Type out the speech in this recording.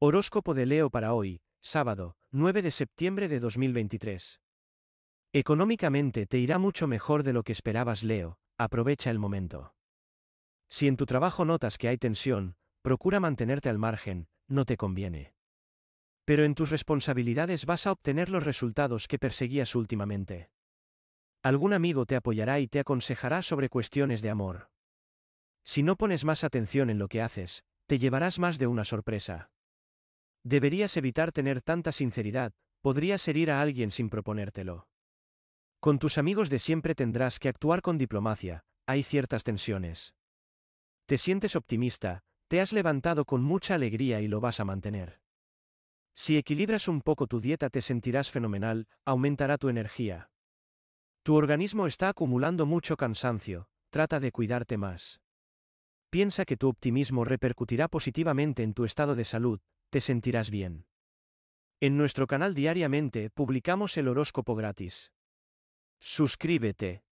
Horóscopo de Leo para hoy, sábado, 9 de septiembre de 2023. Económicamente te irá mucho mejor de lo que esperabas, Leo, aprovecha el momento. Si en tu trabajo notas que hay tensión, procura mantenerte al margen, no te conviene. Pero en tus responsabilidades vas a obtener los resultados que perseguías últimamente. Algún amigo te apoyará y te aconsejará sobre cuestiones de amor. Si no pones más atención en lo que haces, te llevarás más de una sorpresa. Deberías evitar tener tanta sinceridad, podrías herir a alguien sin proponértelo. Con tus amigos de siempre tendrás que actuar con diplomacia, hay ciertas tensiones. Te sientes optimista, te has levantado con mucha alegría y lo vas a mantener. Si equilibras un poco tu dieta te sentirás fenomenal, aumentará tu energía. Tu organismo está acumulando mucho cansancio, trata de cuidarte más. Piensa que tu optimismo repercutirá positivamente en tu estado de salud, te sentirás bien. En nuestro canal diariamente publicamos el horóscopo gratis. Suscríbete.